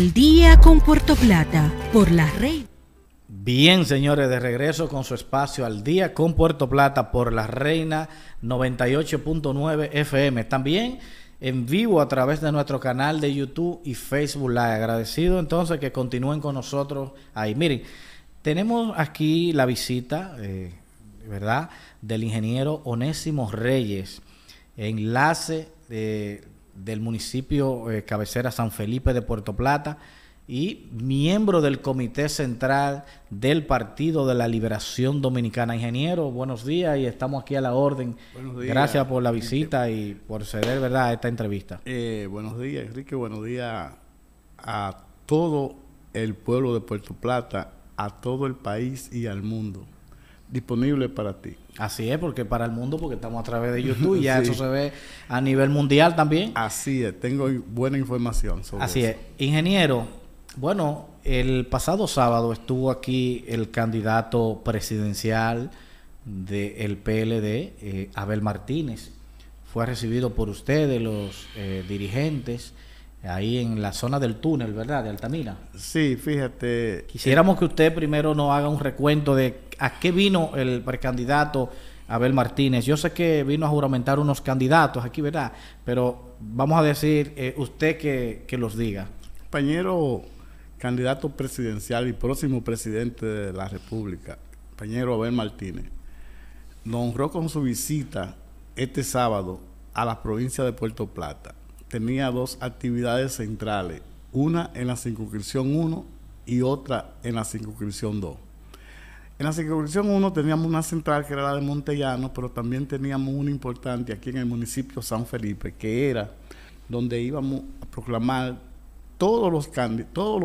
Al día con Puerto Plata por la reina. Bien, señores, de regreso con su espacio al día con Puerto Plata por la Reina 98.9 FM. También en vivo a través de nuestro canal de YouTube y Facebook Live. Agradecido entonces que continúen con nosotros ahí. Miren, tenemos aquí la visita, eh, ¿verdad?, del ingeniero Onésimo Reyes, enlace de del municipio eh, cabecera San Felipe de Puerto Plata y miembro del Comité Central del Partido de la Liberación Dominicana. Ingeniero, buenos días y estamos aquí a la orden. Gracias por la visita y por ceder ¿verdad? a esta entrevista. Eh, buenos días, Enrique. Buenos días a todo el pueblo de Puerto Plata, a todo el país y al mundo. Disponible para ti. Así es, porque para el mundo, porque estamos a través de YouTube y ya eso se ve a nivel mundial también. Así es, tengo buena información sobre Así es. Ingeniero, bueno, el pasado sábado estuvo aquí el candidato presidencial del PLD, eh, Abel Martínez. Fue recibido por ustedes, los eh, dirigentes ahí en la zona del túnel, ¿verdad? De Altamira. Sí, fíjate. Quisiéramos que usted primero nos haga un recuento de a qué vino el precandidato Abel Martínez. Yo sé que vino a juramentar unos candidatos aquí, ¿verdad? Pero vamos a decir, eh, usted que, que los diga. Compañero candidato presidencial y próximo presidente de la República, compañero Abel Martínez, nos honró con su visita este sábado a la provincia de Puerto Plata tenía dos actividades centrales, una en la circunscripción 1 y otra en la circunscripción 2. En la circunscripción 1 teníamos una central que era la de Montellano, pero también teníamos una importante aquí en el municipio San Felipe, que era donde íbamos a proclamar todos los,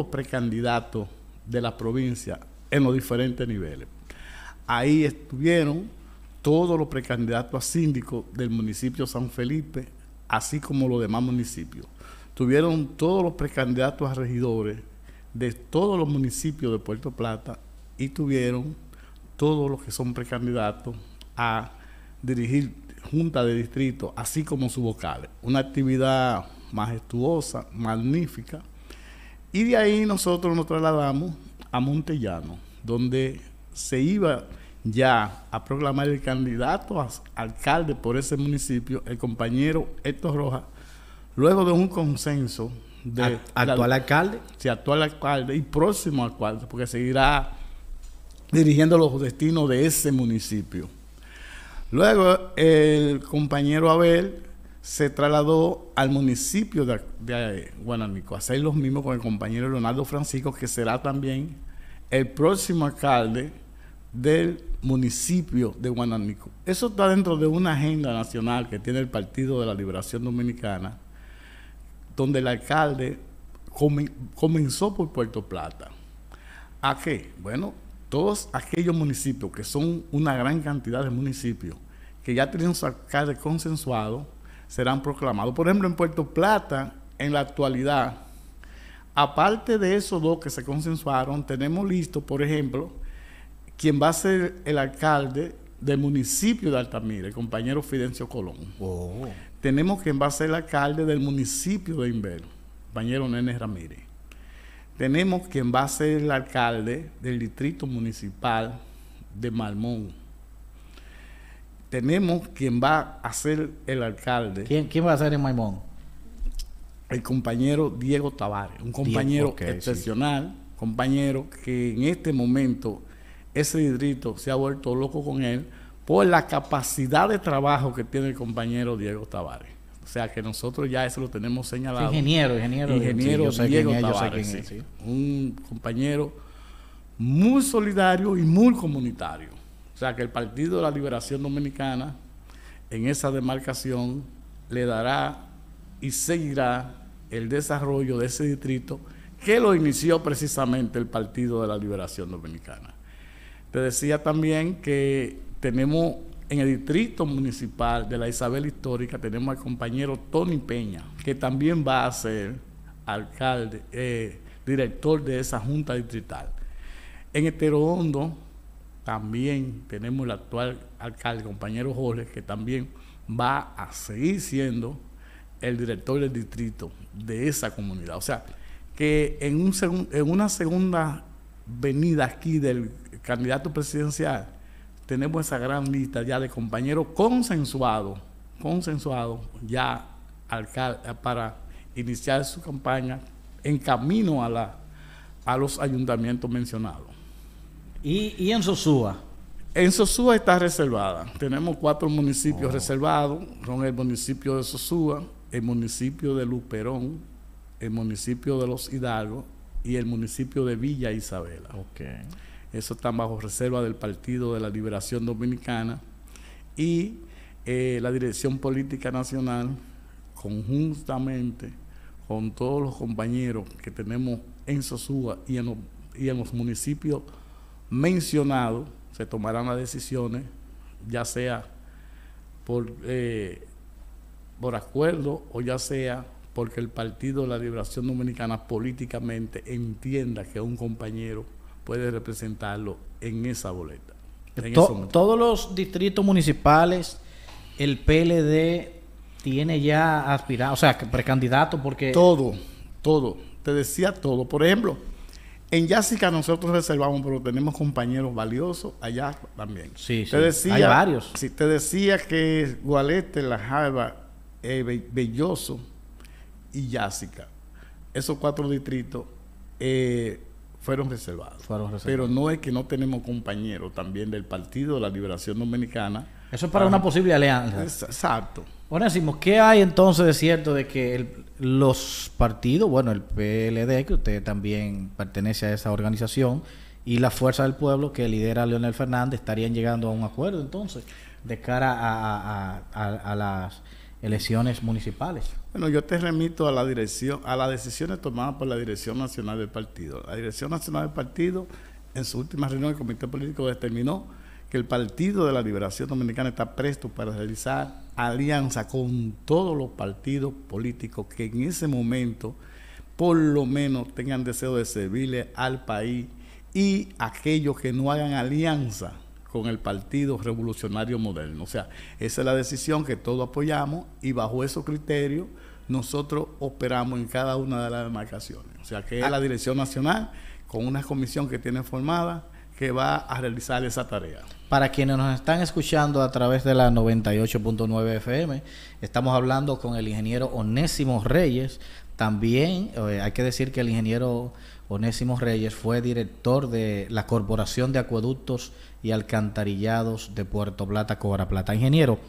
precandidatos de la provincia en los diferentes niveles. Ahí estuvieron todos los precandidatos a síndico del municipio San Felipe así como los demás municipios. Tuvieron todos los precandidatos a regidores de todos los municipios de Puerto Plata y tuvieron todos los que son precandidatos a dirigir junta de distrito, así como sus vocales. Una actividad majestuosa, magnífica. Y de ahí nosotros nos trasladamos a Montellano, donde se iba ya a proclamar el candidato a alcalde por ese municipio, el compañero Héctor Rojas, luego de un consenso de actual alcalde. Sí, actual alcalde y próximo alcalde, porque seguirá dirigiendo los destinos de ese municipio. Luego el compañero Abel se trasladó al municipio de, de eh, Guanamico a hacer los mismos con el compañero Leonardo Francisco, que será también el próximo alcalde del municipio de Guananico. Eso está dentro de una agenda nacional que tiene el Partido de la Liberación Dominicana, donde el alcalde comenzó por Puerto Plata. ¿A qué? Bueno, todos aquellos municipios, que son una gran cantidad de municipios, que ya tienen su alcalde consensuado, serán proclamados. Por ejemplo, en Puerto Plata, en la actualidad, aparte de esos dos que se consensuaron, tenemos listo, por ejemplo, quien va a ser el alcalde del municipio de Altamira, el compañero Fidencio Colón. Oh. Tenemos quien va a ser el alcalde del municipio de Inverno, compañero Nene Ramírez. Tenemos quien va a ser el alcalde del distrito municipal de Malmón. Tenemos quien va a ser el alcalde. ¿Quién, va a ser en Malmón? El compañero Diego Tavares, un compañero excepcional, compañero que en este momento ese distrito se ha vuelto loco con él por la capacidad de trabajo que tiene el compañero Diego Tavares. O sea que nosotros ya eso lo tenemos señalado. ingeniero, ingeniero. Ingeniero Diego Tavares. Un compañero muy solidario y muy comunitario. O sea que el Partido de la Liberación Dominicana en esa demarcación le dará y seguirá el desarrollo de ese distrito que lo inició precisamente el Partido de la Liberación Dominicana. Te decía también que tenemos en el distrito municipal de la Isabel Histórica, tenemos al compañero Tony Peña, que también va a ser alcalde, eh, director de esa junta distrital. En Hondo también tenemos el actual alcalde, compañero Jorge, que también va a seguir siendo el director del distrito de esa comunidad. O sea, que en, un en una segunda venida aquí del candidato presidencial, tenemos esa gran lista ya de compañeros consensuados, consensuados ya para iniciar su campaña en camino a, la, a los ayuntamientos mencionados. ¿Y, en Sosúa? En Sosúa está reservada. Tenemos cuatro municipios oh. reservados. Son el municipio de Sosúa, el municipio de Luperón, el municipio de Los Hidalgos y el municipio de Villa Isabela. Okay. Eso está bajo reserva del Partido de la Liberación Dominicana y eh, la Dirección Política Nacional, conjuntamente con todos los compañeros que tenemos en Sosúa y en los, municipios mencionados, se tomarán las decisiones, ya sea por eh, acuerdo o ya sea porque el Partido de la Liberación Dominicana políticamente entienda que un compañero puede representarlo en esa boleta. En todos los distritos municipales, el PLD tiene ya aspirado, o sea, precandidato porque... Todo, todo, te decía todo. Por ejemplo, en Yásica nosotros reservamos, pero tenemos compañeros valiosos allá también. Sí, te Decía, varios. Sí, te decía que Gualete, La Jalba... ...es eh, Belloso, y Yásica, esos cuatro distritos eh, fueron, reservados. fueron reservados. Pero no es que no tenemos compañeros también del Partido de la Liberación Dominicana. Eso es para, ah, una posible alianza. Exacto. decimos, ¿qué hay entonces de cierto de que los partidos, bueno, el PLD, que usted también pertenece a esa organización, y la Fuerza del Pueblo que lidera Leonel Fernández, estarían llegando a un acuerdo entonces de cara a las elecciones municipales? Bueno, yo te remito a la dirección, a las decisiones tomadas por la Dirección Nacional del Partido. La Dirección Nacional del Partido, en su última reunión del Comité Político, determinó que el Partido de la Liberación Dominicana está presto para realizar alianza con todos los partidos políticos que en ese momento por lo menos tengan deseo de servirle al país y aquellos que no hagan alianza con el Partido Revolucionario Moderno. O sea, esa es la decisión que todos apoyamos y bajo esos criterios nosotros operamos en cada una de las demarcaciones. O sea, que es la ah. Dirección Nacional con una comisión que tiene formada que va a realizar esa tarea. Para quienes nos están escuchando a través de la 98.9 FM, estamos hablando con el ingeniero Onésimo Reyes. También eh, hay que decir que el ingeniero Onésimo Reyes fue director de la Corporación de Acueductos y Alcantarillados de Puerto Plata, Cobra Plata. Ingeniero,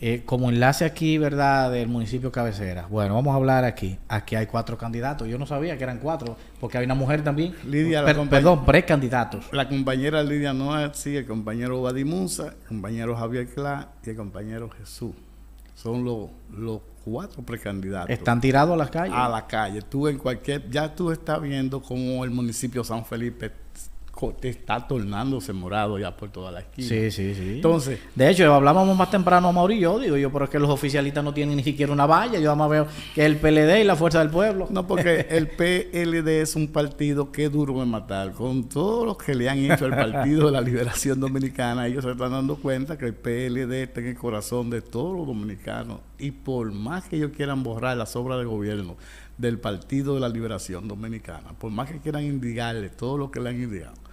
eh, como enlace aquí, ¿verdad?, del municipio cabecera. Bueno, vamos a hablar aquí. Aquí hay cuatro candidatos. Yo no sabía que eran cuatro, porque hay una mujer también. Lidia, perdón, tres candidatos. La compañera Lidia Noa, sí, el compañero vadi el compañero Javier Clá y el compañero Jesús. Son los, los cuatro precandidatos. Están tirados a la calle. A la calle. Tú en cualquier, ya tú estás viendo cómo el municipio San Felipe está tornándose morado ya por toda la esquina. Sí, sí, sí. Entonces, de hecho, hablábamos más temprano a Maurillo, digo yo, pero es que los oficialistas no tienen ni siquiera una valla, yo además veo que el PLD y la Fuerza del Pueblo. No, porque el PLD es un partido que duro de matar, con todo lo que le han hecho al Partido de la Liberación Dominicana, ellos se están dando cuenta que el PLD está en el corazón de todos los dominicanos y por más que ellos quieran borrar las obras del gobierno del Partido de la Liberación Dominicana, por más que quieran indigarle todo lo que le han indigado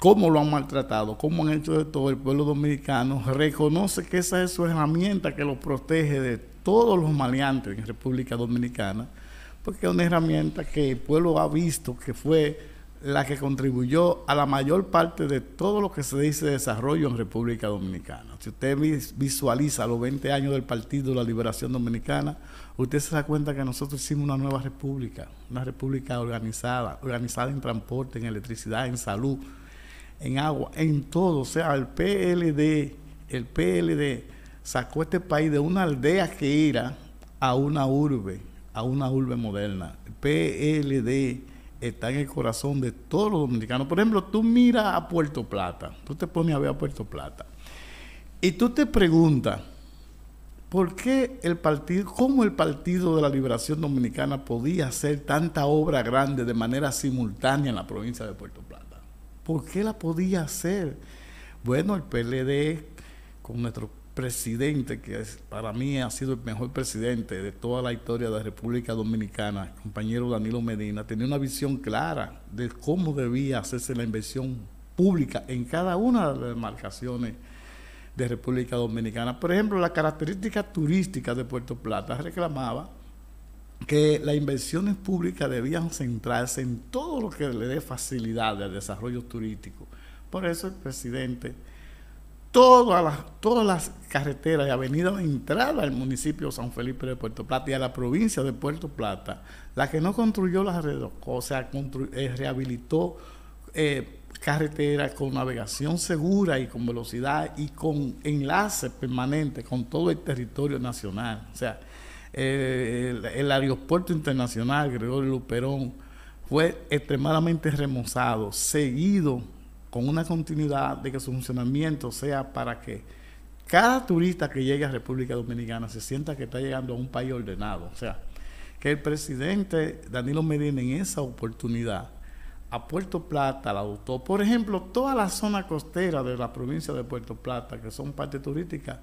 cómo lo han maltratado, cómo han hecho de todo, el pueblo dominicano reconoce que esa es su herramienta que lo protege de todos los maleantes en República Dominicana, porque es una herramienta que el pueblo ha visto que fue la que contribuyó a la mayor parte de todo lo que se dice de desarrollo en República Dominicana. Si usted visualiza los 20 años del Partido de la Liberación Dominicana, usted se da cuenta que nosotros hicimos una nueva república, una república organizada, organizada en transporte, en electricidad, en salud, en agua, en todo. O sea, el PLD, el PLD sacó este país de una aldea que era a una urbe, a una urbe moderna. El PLD está en el corazón de todos los dominicanos. Por ejemplo, tú miras a Puerto Plata, tú te pones a ver a Puerto Plata y tú te preguntas, ¿por qué el partido, cómo el Partido de la Liberación Dominicana podía hacer tanta obra grande de manera simultánea en la provincia de Puerto Plata? ¿Por qué la podía hacer? Bueno, el PLD, con nuestro presidente, que para mí ha sido el mejor presidente de toda la historia de la República Dominicana, compañero Danilo Medina, tenía una visión clara de cómo debía hacerse la inversión pública en cada una de las demarcaciones de República Dominicana. Por ejemplo, la característica turística de Puerto Plata reclamaba que las inversiones públicas debían centrarse en todo lo que le dé facilidad al desarrollo turístico. Por eso el presidente, todas las, todas las carreteras y avenidas de entrada al municipio de San Felipe de Puerto Plata y a la provincia de Puerto Plata, la que no construyó las redes, o sea, eh, rehabilitó eh, carreteras con navegación segura y con velocidad y con enlaces permanentes con todo el territorio nacional. O sea, el, aeropuerto internacional Gregorio Luperón fue extremadamente remozado, seguido con una continuidad de que su funcionamiento sea para que cada turista que llegue a República Dominicana se sienta que está llegando a un país ordenado. O sea, que el presidente Danilo Medina en esa oportunidad a Puerto Plata la adoptó. Por ejemplo, toda la zona costera de la provincia de Puerto Plata, que son parte turística,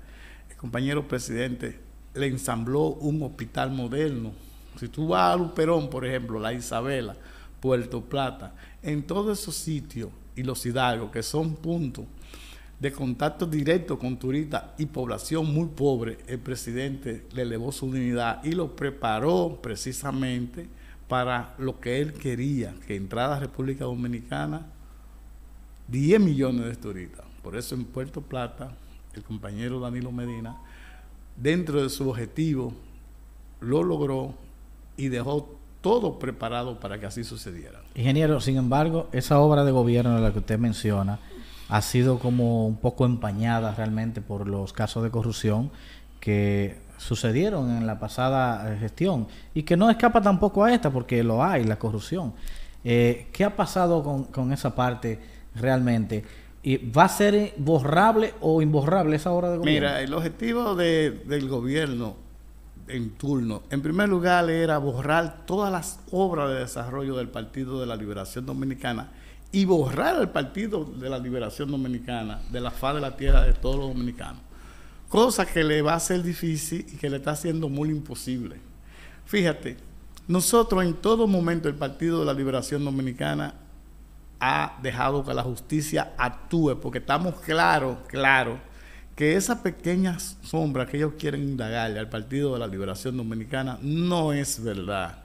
el compañero presidente le ensambló un hospital moderno. Si tú vas a Luperón, por ejemplo, la Isabela, Puerto Plata, en todos esos sitios y los hidalgos, que son puntos de contacto directo con turistas y población muy pobre, el presidente le elevó su dignidad y lo preparó precisamente para lo que él quería, que entrara a República Dominicana 10 millones de turistas. Por eso en Puerto Plata, el compañero Danilo Medina dentro de su objetivo, lo logró y dejó todo preparado para que así sucediera. Ingeniero, sin embargo, esa obra de gobierno de la que usted menciona ha sido como un poco empañada realmente por los casos de corrupción que sucedieron en la pasada eh, gestión y que no escapa tampoco a esta porque lo hay, la corrupción. Eh, ¿Qué ha pasado con, con esa parte realmente? ¿Va a ser borrable o imborrable esa hora de gobierno? Mira, el objetivo del gobierno en turno, en primer lugar, era borrar todas las obras de desarrollo del Partido de la Liberación Dominicana y borrar al Partido de la Liberación Dominicana de la faz de la tierra de todos los dominicanos. Cosa que le va a ser difícil y que le está haciendo muy imposible. Fíjate, nosotros en todo momento el Partido de la Liberación Dominicana ha dejado que la justicia actúe, porque estamos claros, claro, que esa pequeña sombra que ellos quieren indagarle al Partido de la Liberación Dominicana no es verdad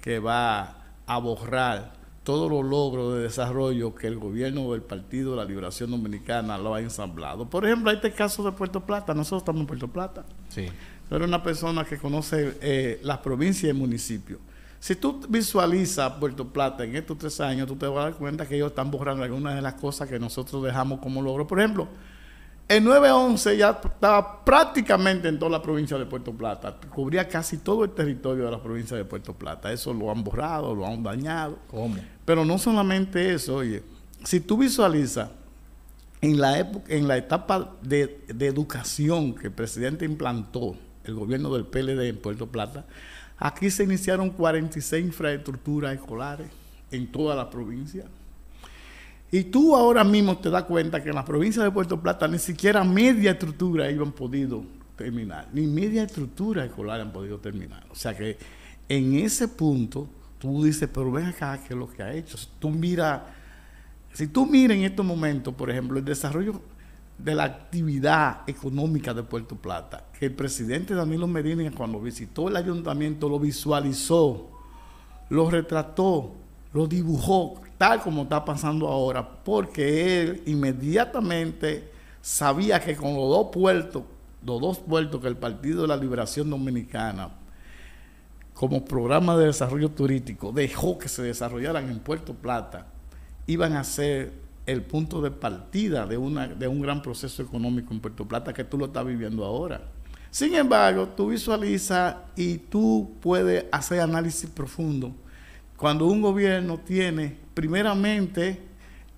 que va a borrar todos los logros de desarrollo que el gobierno del Partido de la Liberación Dominicana lo ha ensamblado. Por ejemplo, hay este caso de Puerto Plata, nosotros estamos en Puerto Plata. Sí. Pero una persona que conoce eh, las provincias y municipios. Si tú visualizas Puerto Plata en estos tres años, tú te vas a dar cuenta que ellos están borrando algunas de las cosas que nosotros dejamos como logro. Por ejemplo, el 911 ya estaba prácticamente en toda la provincia de Puerto Plata. Cubría casi todo el territorio de la provincia de Puerto Plata. Eso lo han borrado, lo han dañado. ¿Cómo? Pero no solamente eso, oye. Si tú visualizas en la, época, en la etapa de, de educación que el presidente implantó, el gobierno del PLD en Puerto Plata, Aquí se iniciaron 46 infraestructuras escolares en toda la provincia. Y tú ahora mismo te das cuenta que en la provincia de Puerto Plata ni siquiera media estructura ellos han podido terminar, ni media estructura escolar han podido terminar. O sea que en ese punto tú dices, pero ven acá, ¿qué es lo que ha hecho? tú miras, si tú miras en estos momentos, por ejemplo, el desarrollo de la actividad económica de Puerto Plata, que el presidente Danilo Medina cuando visitó el ayuntamiento lo visualizó, lo retrató, lo dibujó, tal como está pasando ahora, porque él inmediatamente sabía que con los dos puertos, los dos puertos que el Partido de la Liberación Dominicana como programa de desarrollo turístico dejó que se desarrollaran en Puerto Plata, iban a ser el punto de partida de, de un gran proceso económico en Puerto Plata que tú lo estás viviendo ahora. Sin embargo, tú visualizas y tú puedes hacer análisis profundo cuando un gobierno tiene primeramente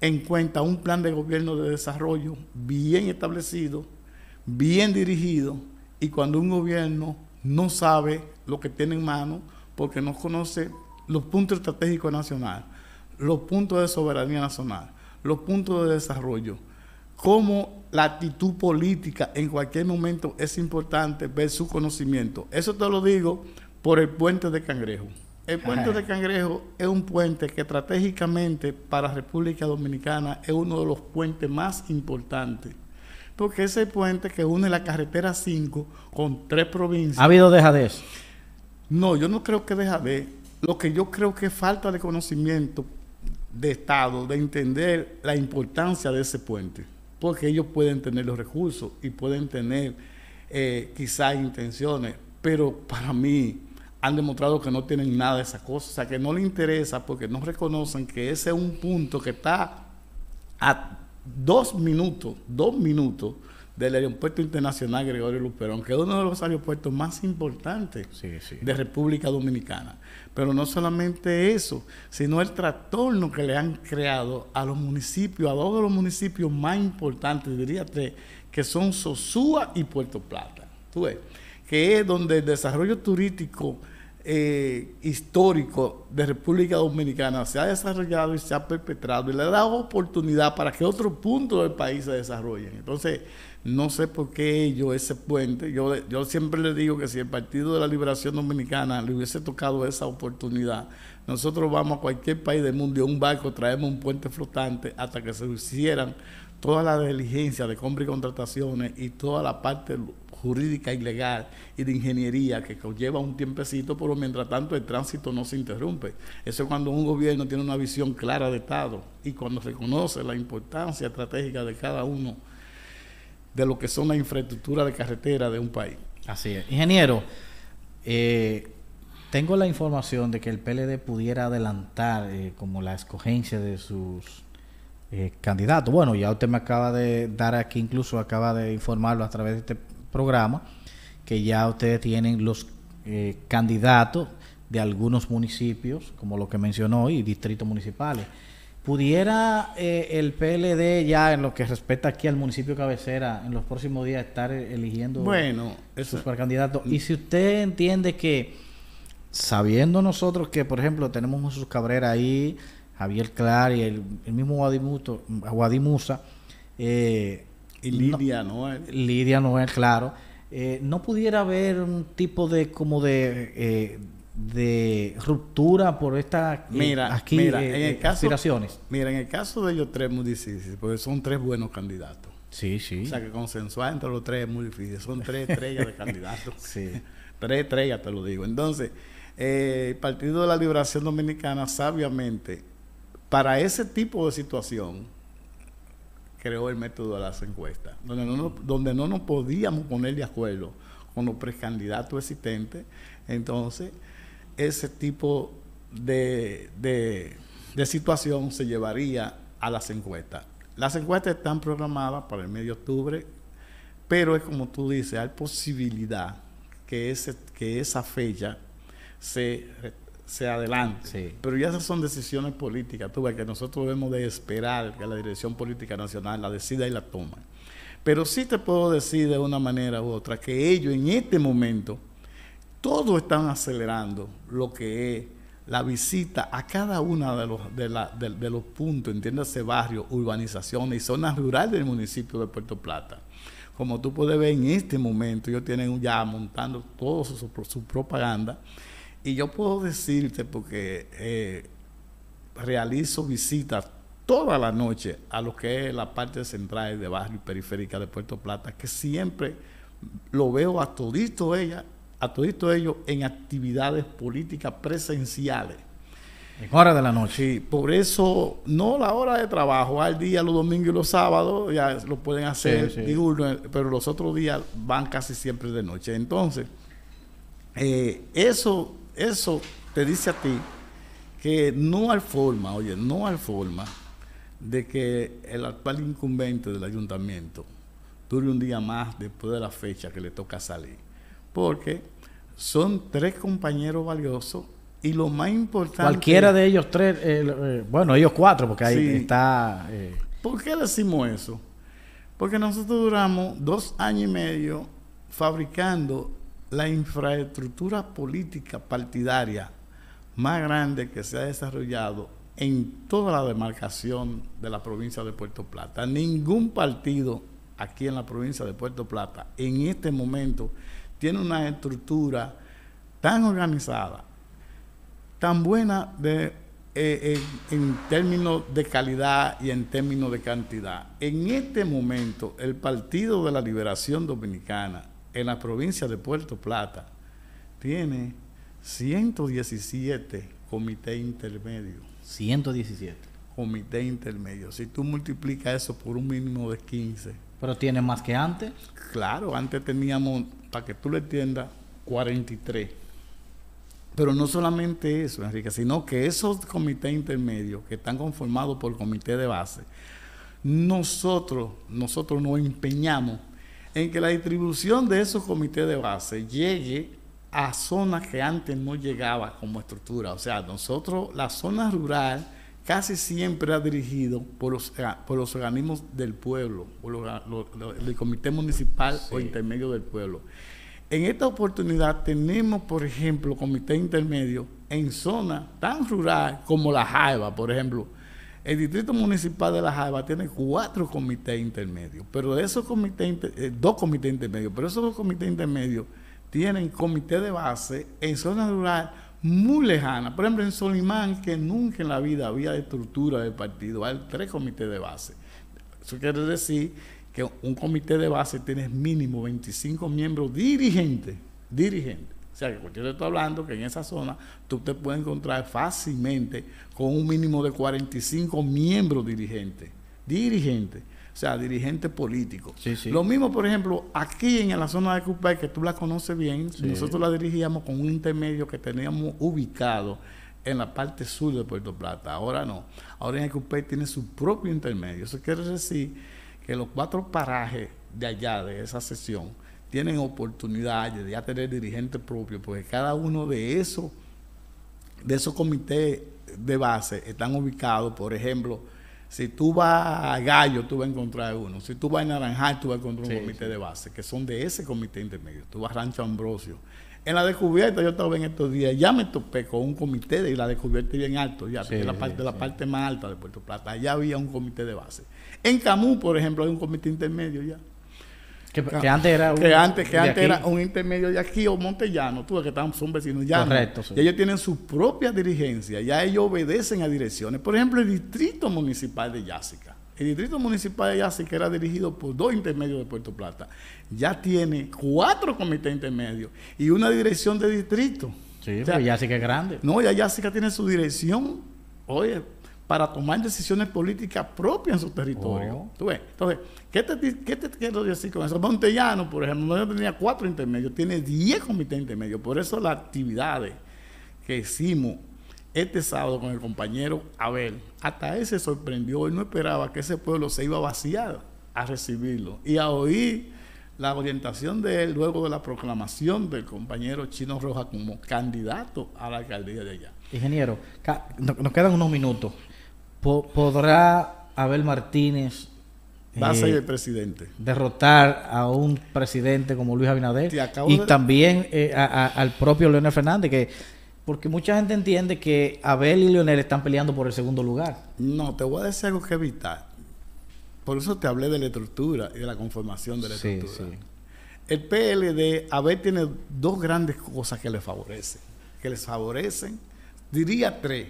en cuenta un plan de gobierno de desarrollo bien establecido, bien dirigido, y cuando un gobierno no sabe lo que tiene en mano porque no conoce los puntos estratégicos nacionales, los puntos de soberanía nacional los puntos de desarrollo, cómo la actitud política en cualquier momento es importante ver su conocimiento. Eso te lo digo por el puente de Cangrejo. El puente de Cangrejo es un puente que estratégicamente para República Dominicana es uno de los puentes más importantes. Porque ese puente que une la carretera 5 con tres provincias. ¿Ha habido dejadez? No, yo no creo que dejadez. Lo que yo creo que es falta de conocimiento de Estado de entender la importancia de ese puente, porque ellos pueden tener los recursos y pueden tener eh, quizás intenciones, pero para mí han demostrado que no tienen nada de esas cosas, o sea, que no les interesa porque no reconocen que ese es un punto que está a dos minutos, dos minutos del Aeropuerto Internacional Gregorio Luperón, que es uno de los aeropuertos más importantes de República Dominicana. Pero no solamente eso, sino el trastorno que le han creado a los municipios, a dos de los municipios más importantes, diría tres, que son Sosúa y Puerto Plata. ¿Tú ves? Que es donde el desarrollo turístico eh, histórico de República Dominicana se ha desarrollado y se ha perpetrado y le ha dado oportunidad para que otros puntos del país se desarrollen. Entonces, no sé por qué ellos ese puente. Yo, yo siempre le digo que si el Partido de la Liberación Dominicana le hubiese tocado esa oportunidad, nosotros vamos a cualquier país del mundo, un barco, traemos un puente flotante hasta que se hicieran toda la diligencia de compra y contrataciones y toda la parte jurídica y legal y de ingeniería que lleva un tiempecito, pero mientras tanto el tránsito no se interrumpe. Eso es cuando un gobierno tiene una visión clara de Estado y cuando reconoce la importancia estratégica de cada uno de lo que son la infraestructura de carretera de un país. Así es. Ingeniero, eh, tengo la información de que el PLD pudiera adelantar eh, como la escogencia de sus eh, candidatos. Bueno, ya usted me acaba de dar aquí, incluso acaba de informarlo a través de este programa, que ya ustedes tienen los candidatos de algunos municipios, como lo que mencionó, y distritos municipales. ¿Pudiera eh, el PLD ya, en lo que respecta aquí al municipio cabecera, en los próximos días estar eh, eligiendo bueno, sus Y mm. si usted entiende que, sabiendo nosotros que, por ejemplo, tenemos Jesús Cabrera ahí, Javier Clar y el, mismo Guadimusa... Eh, y Lidia no, Noel. Lidia Noel, claro. Eh, ¿No pudiera haber un tipo de, como de de ruptura por esta... Eh, mira, aquí, mira, en eh, el eh, caso, Mira, en el caso de ellos tres muy difícil, porque son tres buenos candidatos. Sí, sí. O sea, que consensuar entre los tres es muy difícil. Son tres estrellas de candidatos. Sí. tres estrellas, te lo digo. Entonces, el Partido de la Liberación Dominicana, sabiamente, para ese tipo de situación, creó el método de las encuestas, donde no, donde no nos podíamos poner de acuerdo con los precandidatos existentes. Entonces, ese tipo de, situación se llevaría a las encuestas. Las encuestas están programadas para el medio de octubre, pero es como tú dices, hay posibilidad que, ese, que esa fecha se, adelante. Pero ya esas son decisiones políticas, tú ves, que nosotros debemos de esperar que la Dirección Política Nacional la decida y la tome. Pero sí te puedo decir de una manera u otra que ellos en este momento todos están acelerando lo que es la visita a cada uno de los, de, de, los puntos, entiéndase barrio, urbanizaciones y zonas rurales del municipio de Puerto Plata. Como tú puedes ver en este momento, ellos tienen ya montando toda su, su, propaganda. Y yo puedo decirte, porque eh, realizo visitas toda la noche a lo que es la parte central de barrio y periférica de Puerto Plata, que siempre lo veo a todito ella a todos ellos en actividades políticas presenciales. En horas de la noche. por eso, no la hora de trabajo, al día, los domingos y los sábados, ya lo pueden hacer pero los otros días van casi siempre de noche. Entonces, eh, eso, eso te dice a ti que no hay forma, oye, no hay forma de que el actual incumbente del ayuntamiento dure un día más después de la fecha que le toca salir porque son tres compañeros valiosos y lo más importante... Cualquiera de ellos tres, eh, eh, bueno, ellos cuatro, porque ahí está... Eh, ¿Por qué decimos eso? Porque nosotros duramos dos años y medio fabricando la infraestructura política partidaria más grande que se ha desarrollado en toda la demarcación de la provincia de Puerto Plata. Ningún partido aquí en la provincia de Puerto Plata en este momento tiene una estructura tan organizada, tan buena de, eh, eh, en, términos de calidad y en términos de cantidad. En este momento, el Partido de la Liberación Dominicana en la provincia de Puerto Plata tiene 117 comités intermedios. 117. Comité intermedio. Si tú multiplicas eso por un mínimo de 15, pero tiene más que antes. Claro, antes teníamos, para que tú lo entiendas, 43. Pero no solamente eso, Enrique, sino que esos comités intermedios que están conformados por comité de base, nosotros, nosotros nos empeñamos en que la distribución de esos comités de base llegue a zonas que antes no llegaba como estructura. O sea, nosotros, la zona rural, casi siempre ha dirigido por los, eh, por los organismos del pueblo, por ah, el comité municipal o intermedio del pueblo. En esta oportunidad tenemos, por ejemplo, comité intermedio en zonas tan rural como La Jaiba, por ejemplo. El distrito municipal de La Jaiba tiene cuatro comités intermedios, pero esos comités, eh, dos comités intermedios, pero esos dos comités intermedios tienen comité de base en zona rural muy lejana. Por ejemplo, en Solimán, que nunca en la vida había estructura de partido, hay tres comités de base. Eso quiere decir que un comité de base tiene mínimo 25 miembros dirigentes, dirigentes. O sea, que cuando yo te estoy hablando que en esa zona tú te puedes encontrar fácilmente con un mínimo de 45 miembros dirigentes dirigente o sea, dirigente político Lo mismo, por ejemplo, aquí en la zona de Cupay, que tú la conoces bien, nosotros la dirigíamos con un intermedio que teníamos ubicado en la parte sur de Puerto Plata. Ahora no. Ahora en Cupay tiene su propio intermedio. Eso quiere decir que los cuatro parajes de allá, de esa sesión, tienen oportunidad de ya tener dirigente propio porque cada uno de esos, de esos comités de base están ubicados, por ejemplo, si tú vas a Gallo, tú vas a encontrar uno. Si tú vas a Naranjal, tú vas a encontrar un comité de base, que son de ese comité intermedio. Tú vas a Rancho Ambrosio. En la descubierta, yo estaba en estos días, ya me topé con un comité de la descubierta bien alto, ya, de la parte, más alta de Puerto Plata. Allá había un comité de base. En Camus, por ejemplo, hay un comité intermedio ya. Ah, que, antes era un, intermedio de aquí o Montellano, tú que son vecinos ya. Correcto. Y ellos tienen su propia dirigencia, ya ellos obedecen a direcciones. Por ejemplo, el distrito municipal de Yásica. El distrito municipal de Yásica era dirigido por dos intermedios de Puerto Plata. Ya tiene cuatro comités intermedios y una dirección de distrito. Sí, o sea, Yásica es grande. No, ya Yásica tiene su dirección. Oye, para tomar decisiones políticas propias en su territorio. Oh. Entonces, ¿qué te, quiero decir con eso? Montellano, por ejemplo, no tenía cuatro intermedios, tiene diez comités intermedios. Por eso las actividades que hicimos este sábado con el compañero Abel, hasta él se sorprendió, él no esperaba que ese pueblo se iba a vaciar a recibirlo y a oír la orientación de él luego de la proclamación del compañero Chino Roja como candidato a la alcaldía de allá. Ingeniero, nos quedan unos minutos. ¿podrá Abel Martínez eh, el presidente. Derrotar a un presidente como Luis Abinader y también eh, al propio Leonel Fernández, que porque mucha gente entiende que Abel y Leonel están peleando por el segundo lugar. No, te voy a decir algo que evitar. Por eso te hablé de la estructura y de la conformación de la estructura. El PLD, Abel tiene dos grandes cosas que le favorecen. Que les favorecen, diría tres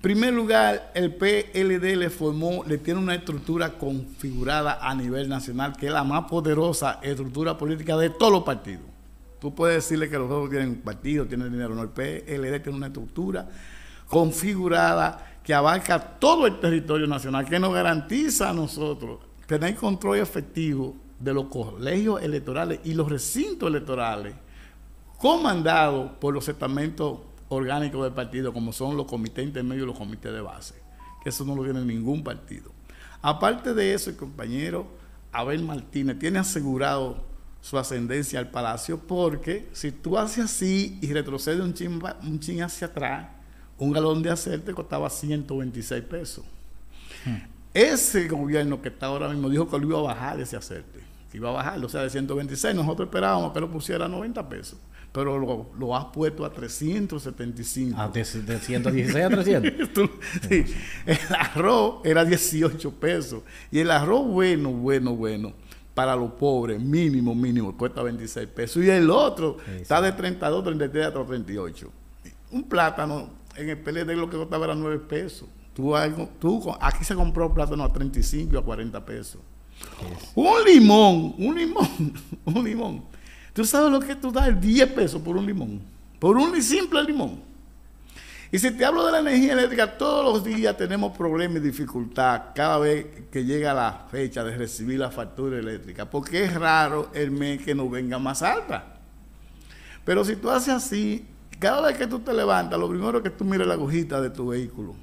primer lugar, el PLD le formó, le tiene una estructura configurada a nivel nacional, que es la más poderosa estructura política de todos los partidos. Tú puedes decirle que los otros tienen partido, tienen dinero, no, el PLD tiene una estructura configurada que abarca todo el territorio nacional, que nos garantiza a nosotros tener control efectivo de los colegios electorales y los recintos electorales comandados por los estamentos orgánico del partido, como son los comités intermedios y los comités de base, que eso no lo tiene ningún partido. Aparte de eso, el compañero Abel Martínez tiene asegurado su ascendencia al Palacio, porque si tú haces así y retrocedes un chin, un chin hacia atrás, un galón de aceite costaba 126 pesos. Hmm. Ese gobierno que está ahora mismo dijo que lo iba a bajar ese aceite, que iba a bajarlo, o sea, de 126, nosotros esperábamos que lo pusiera a 90 pesos pero lo, has puesto a 375. A 316 a 300. sí. El arroz era 18 pesos. Y el arroz bueno, bueno, bueno para los pobres, mínimo, mínimo, cuesta 26 pesos. Y el otro está de 32, 33 38. Un plátano en el PLD lo que costaba era 9 pesos. Tú, aquí se compró plátano a 35 a 40 pesos. Un limón, un limón, un limón ¿Tú sabes lo que tú das? 10 pesos por un limón. Por un simple limón. Y si te hablo de la energía eléctrica, todos los días tenemos problemas y dificultad cada vez que llega la fecha de recibir la factura eléctrica, porque es raro el mes que no venga más alta. Pero si tú haces así, cada vez que tú te levantas, lo primero es que tú mires la agujita de tu vehículo.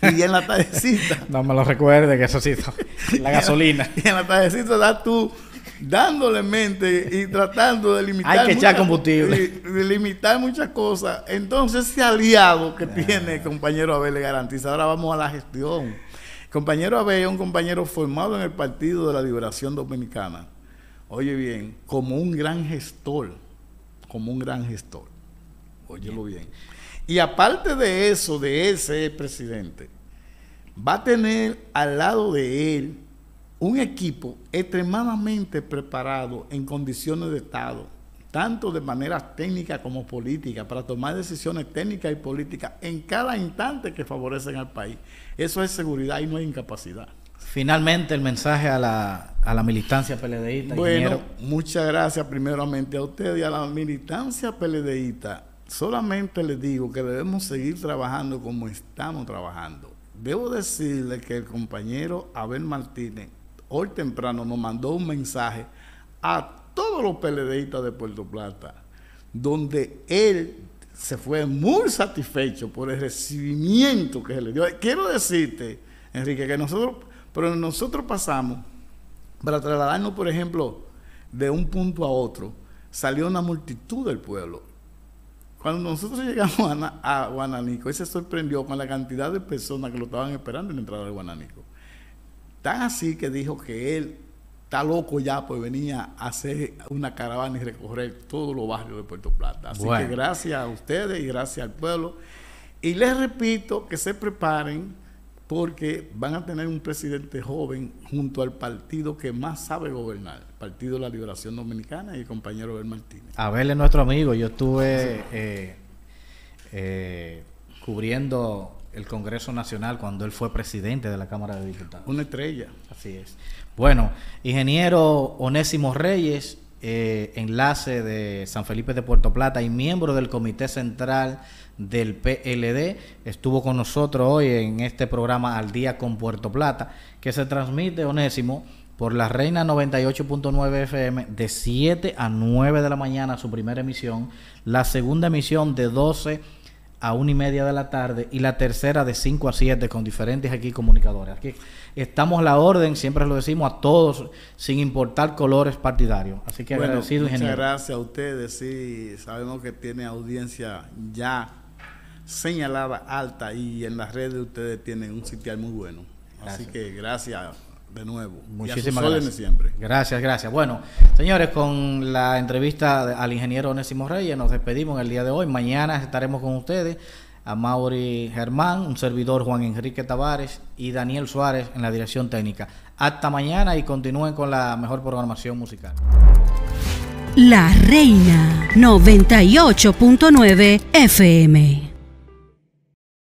Y en la tardecita. no me lo recuerde, que eso sí, la gasolina. y en la tardecita das tú dándole mente y tratando de limitar. Hay que echar combustible. De, limitar muchas cosas. Entonces, ese aliado que tiene compañero Abel le garantiza. Ahora vamos a la gestión. compañero Abel es un compañero formado en el Partido de la Liberación Dominicana. Oye bien, como un gran gestor. Como un gran gestor. Óyelo bien. Y aparte de eso, de ese presidente, va a tener al lado de él un equipo extremadamente preparado en condiciones de Estado, tanto de manera técnica como política, para tomar decisiones técnicas y políticas en cada instante que favorecen al país. Eso es seguridad y no es incapacidad. Finalmente, el mensaje a la, a la militancia peledeísta. Bueno, muchas gracias primeramente a usted y a la militancia peledeísta. Solamente les digo que debemos seguir trabajando como estamos trabajando. Debo decirle que el compañero Abel Martínez hoy temprano nos mandó un mensaje a todos los PLDistas de Puerto Plata, donde él se fue muy satisfecho por el recibimiento que se le dio. Quiero decirte, Enrique, que nosotros, pero nosotros pasamos para trasladarnos, por ejemplo, de un punto a otro, salió una multitud del pueblo. Cuando nosotros llegamos a, a Guananico, él se sorprendió con la cantidad de personas que lo estaban esperando en la entrada de Guananico. Tan así que dijo que él está loco ya, pues venía a hacer una caravana y recorrer todos los barrios de Puerto Plata. Así que gracias a ustedes y gracias al pueblo. Y les repito que se preparen porque van a tener un presidente joven junto al partido que más sabe gobernar, el Partido de la Liberación Dominicana y el compañero Abel Martínez. Abel es nuestro amigo, yo estuve eh, eh, cubriendo el Congreso Nacional cuando él fue presidente de la Cámara de Diputados. Una estrella. Así es. Bueno, ingeniero Onésimo Reyes, eh, enlace de San Felipe de Puerto Plata y miembro del Comité Central del PLD, estuvo con nosotros hoy en este programa Al Día con Puerto Plata, que se transmite, Onésimo, por la Reina 98.9 FM de 7 a 9 de la mañana, su primera emisión, la segunda emisión de 12 a una y media de la tarde y la tercera de 5 a 7 con diferentes aquí comunicadores. Aquí estamos a la orden, siempre lo decimos a todos, sin importar colores partidarios. Así que agradecido, muchas ingeniero. Muchas gracias a ustedes. Sí, sabemos que tiene audiencia ya señalada alta y en las redes ustedes tienen un sitial muy bueno. Así que gracias de nuevo. Muchísimas gracias. siempre. Gracias, gracias. Bueno, señores, con la entrevista al ingeniero Onésimo Reyes nos despedimos el día de hoy. Mañana estaremos con ustedes a Mauri Germán, un servidor Juan Enrique Tavares y Daniel Suárez en la dirección técnica. Hasta mañana y continúen con la mejor programación musical. La Reina 98.9 FM